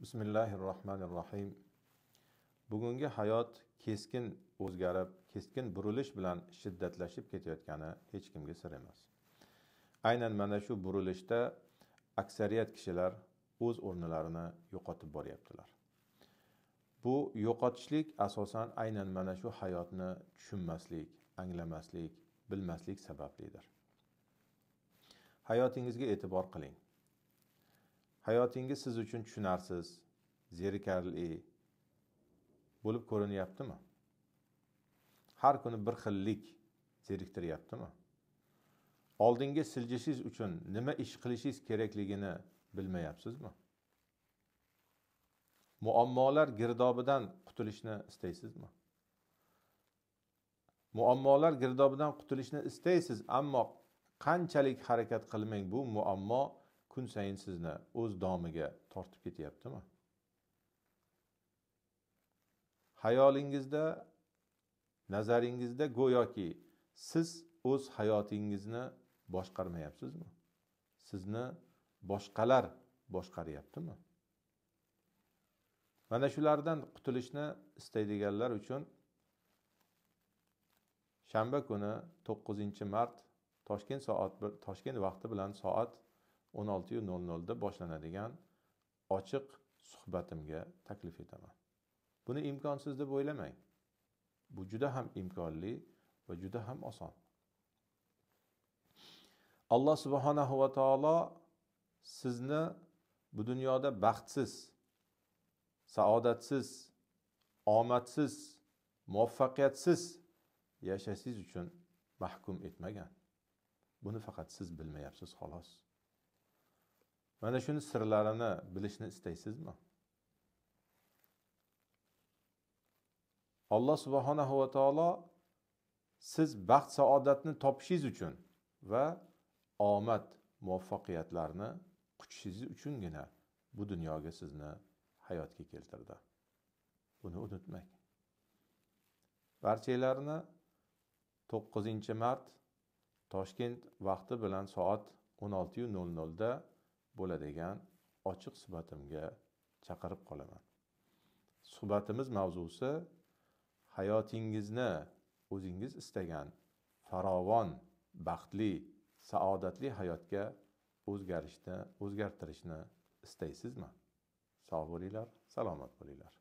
bismillahi rohmanir rohiym bugungi hayot keskin o'zgarib keskin burilish bilan shiddatlashib ketayotgani hech kimga sir emas aynan mana shu burilishda aksariyat kishilar o'z o'rnilarini yo'qotib boryaptilar bu yo'qotishlik asosan aynan mana shu hayotni tushunmaslik anglamaslik bilmaslik sabablidir hayotingizga e'tibor qiling hayotingiz siz uchun tushunarsiz zerikarli bo'lib ko'rinyaptimi har kuni bir xillik zeriktiryaptimi oldinga siljishingiz uchun nima ish qilishingiz kerakligini bilmayapsizmi muammolar girdobidan qutulishni istaysizmi muammolar girdobidan qutulishni istaysiz ammo qanchalik harakat qilmang bu muammo kun sayin sizni o'z domiga tortib ketyaptimi hayolingizda nazaringizda go'yoki siz o'z hayotingizni boshqarmayapsizmi sizni boshqalar boshqaryaptimi mana shulardan qutulishni istaydiganlar uchun shanba kuni to'qqizinchi mart toshkent soat toshkent vaqti bilan soat o'n oltiyu nol nolda boshlanadigan ochiq suhbatimga taklif etaman buni imkonsiz deb o'ylamang bu juda ham imkonli va juda ham oson alloh subhanahu va taolo sizni bu dunyoda baxtsiz saodatsiz omadsiz muvaffaqiyatsiz yashashingiz uchun mahkum etmagan buni faqat siz bilmayapsiz xolos mana shuni sirlarini bilishni istaysizmi alloh subhanahu va taolo siz baxt saodatni topishingiz uchun va omad muvaffaqiyatlarni quchishingiz uchungina bu dunyoga sizni hayotga keltirdi buni unutmang barchanglarni to'qqizinchi mart toshkent vaqti bilan soat o'n oltiyu nol nolda bo'ladigan ochiq suhbatimga chaqirib qolaman suhbatimiz mavzusi hayotingizni o'zingiz istagan farovon baxtli saodatli hayotga o'zgarishni o'zgartirishni istaysizmi sog' bo'linglar salomat bo'linglar